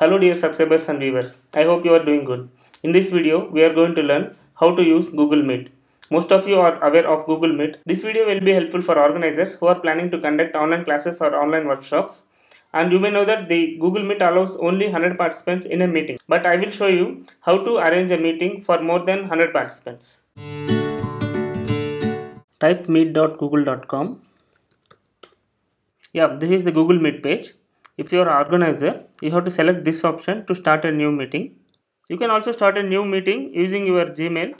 Hello dear subscribers and viewers, I hope you are doing good. In this video, we are going to learn how to use Google Meet. Most of you are aware of Google Meet. This video will be helpful for organizers who are planning to conduct online classes or online workshops. And you may know that the Google Meet allows only 100 participants in a meeting. But I will show you how to arrange a meeting for more than 100 participants. Type meet.google.com yeah this is the google meet page if you are organizer, you have to select this option to start a new meeting. You can also start a new meeting using your Gmail.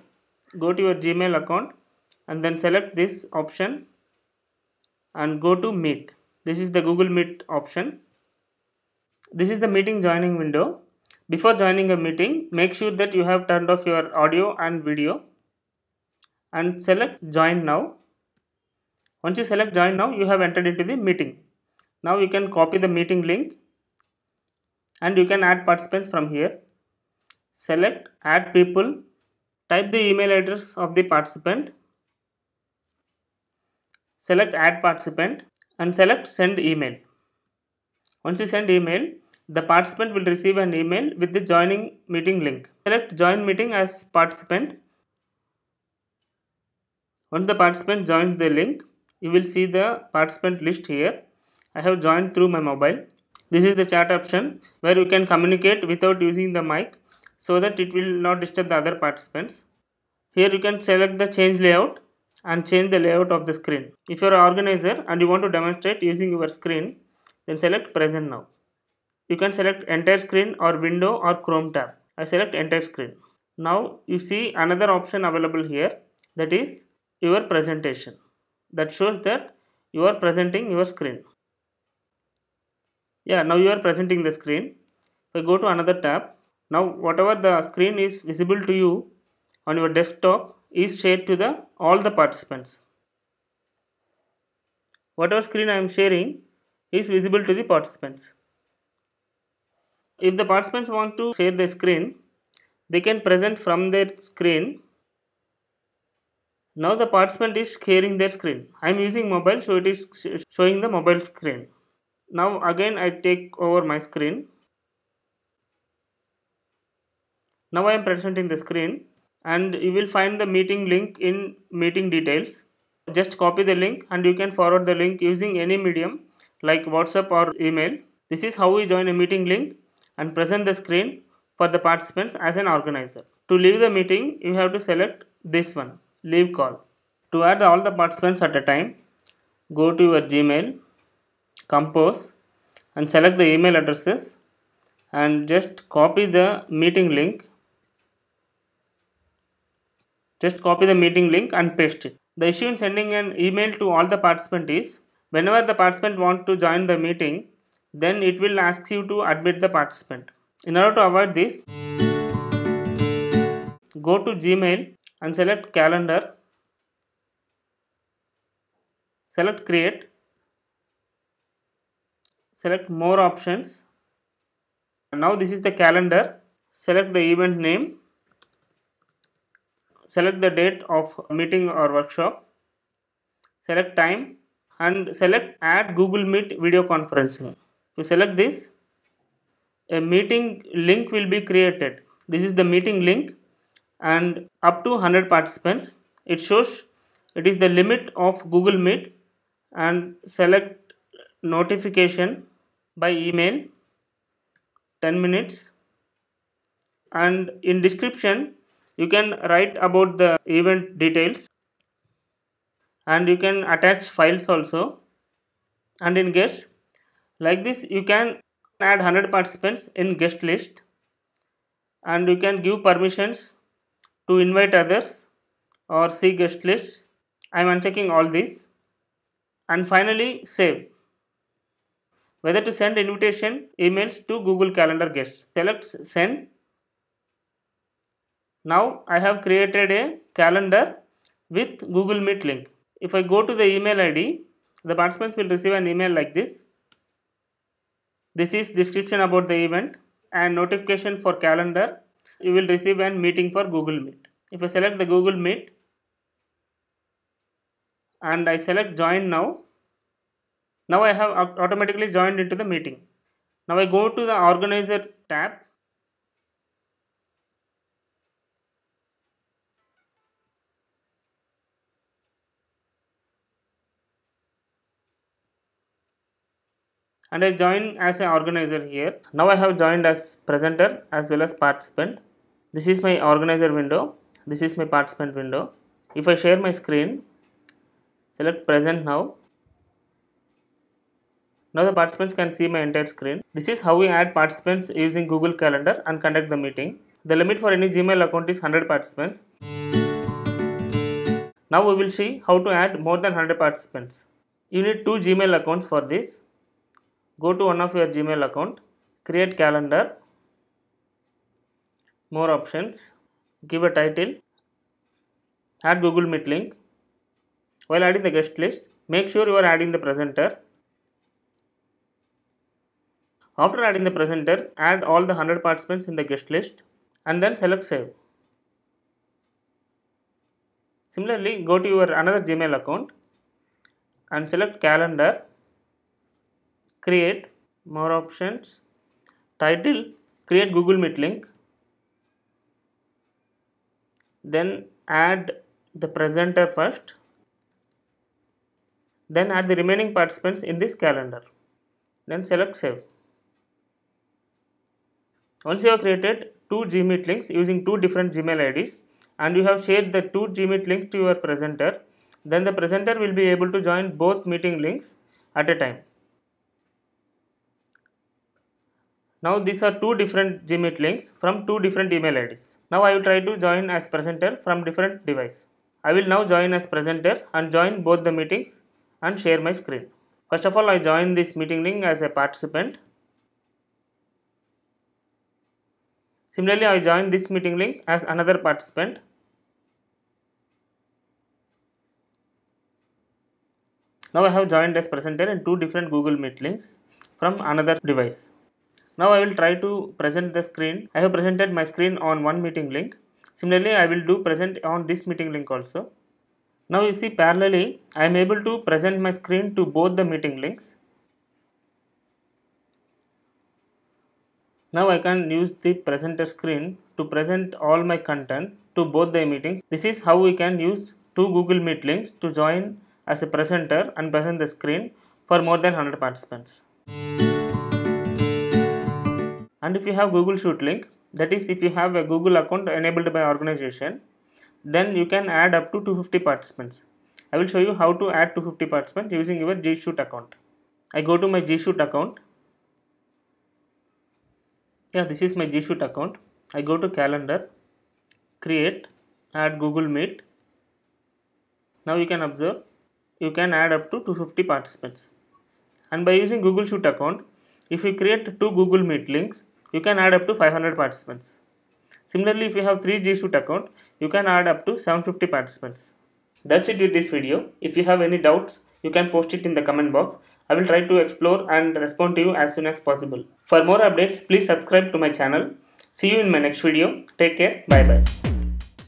Go to your Gmail account and then select this option and go to meet. This is the Google Meet option. This is the meeting joining window. Before joining a meeting, make sure that you have turned off your audio and video and select join now. Once you select join now, you have entered into the meeting. Now you can copy the meeting link and you can add participants from here. Select add people, type the email address of the participant, select add participant and select send email. Once you send email, the participant will receive an email with the joining meeting link. Select join meeting as participant. Once the participant joins the link, you will see the participant list here. I have joined through my mobile. This is the chat option where you can communicate without using the mic so that it will not disturb the other participants. Here you can select the change layout and change the layout of the screen. If you are an organizer and you want to demonstrate using your screen, then select present now. You can select entire screen or window or chrome tab. I select entire screen. Now you see another option available here that is your presentation that shows that you are presenting your screen yeah now you are presenting the screen if I go to another tab now whatever the screen is visible to you on your desktop is shared to the all the participants whatever screen I am sharing is visible to the participants if the participants want to share the screen they can present from their screen now the participant is sharing their screen I am using mobile so it is showing the mobile screen now again I take over my screen now I am presenting the screen and you will find the meeting link in meeting details just copy the link and you can forward the link using any medium like whatsapp or email this is how we join a meeting link and present the screen for the participants as an organizer to leave the meeting you have to select this one leave call to add all the participants at a time go to your gmail compose and select the email addresses and just copy the meeting link just copy the meeting link and paste it the issue in sending an email to all the participants is whenever the participant want to join the meeting then it will ask you to admit the participant in order to avoid this go to gmail and select calendar select create select more options now this is the calendar select the event name select the date of meeting or workshop select time and select add google meet video conferencing to select this a meeting link will be created this is the meeting link and up to 100 participants it shows it is the limit of google meet and select notification by email 10 minutes and in description you can write about the event details and you can attach files also and in guest like this you can add 100 participants in guest list and you can give permissions to invite others or see guest list. i am unchecking all these and finally save whether to send invitation emails to Google Calendar guests. Select send. Now I have created a calendar with Google Meet link. If I go to the email ID, the participants will receive an email like this. This is description about the event and notification for calendar. You will receive an meeting for Google Meet. If I select the Google Meet and I select join now, now I have automatically joined into the meeting. Now I go to the organizer tab. And I join as an organizer here. Now I have joined as presenter as well as participant. This is my organizer window. This is my participant window. If I share my screen, select present now now the participants can see my entire screen. This is how we add participants using Google Calendar and conduct the meeting. The limit for any Gmail account is 100 participants. Now we will see how to add more than 100 participants. You need two Gmail accounts for this. Go to one of your Gmail account, create calendar, more options, give a title, add Google Meet link. While adding the guest list, make sure you are adding the presenter. After adding the presenter, add all the 100 participants in the guest list and then select save. Similarly, go to your another Gmail account and select calendar, create, more options, title, create Google Meet link, then add the presenter first, then add the remaining participants in this calendar, then select save. Once you have created two Gmeet links using two different Gmail IDs and you have shared the two Gmeet links to your presenter, then the presenter will be able to join both meeting links at a time. Now these are two different Gmeet links from two different email IDs. Now I will try to join as presenter from different device. I will now join as presenter and join both the meetings and share my screen. First of all I join this meeting link as a participant Similarly, I join this meeting link as another participant. Now I have joined as presenter in two different Google Meet links from another device. Now I will try to present the screen. I have presented my screen on one meeting link. Similarly, I will do present on this meeting link also. Now you see parallelly, I am able to present my screen to both the meeting links. Now I can use the presenter screen to present all my content to both the meetings. This is how we can use two Google Meet links to join as a presenter and present the screen for more than 100 participants. And if you have Google Shoot link, that is if you have a Google account enabled by organization, then you can add up to 250 participants. I will show you how to add 250 participants using your G Shoot account. I go to my G Shoot account yeah this is my G Suite account I go to calendar create add Google Meet now you can observe you can add up to 250 participants and by using Google suite account if you create two Google Meet links you can add up to 500 participants similarly if you have three G Suite account you can add up to 750 participants that's it with this video if you have any doubts you can post it in the comment box. I will try to explore and respond to you as soon as possible. For more updates, please subscribe to my channel. See you in my next video. Take care. Bye bye.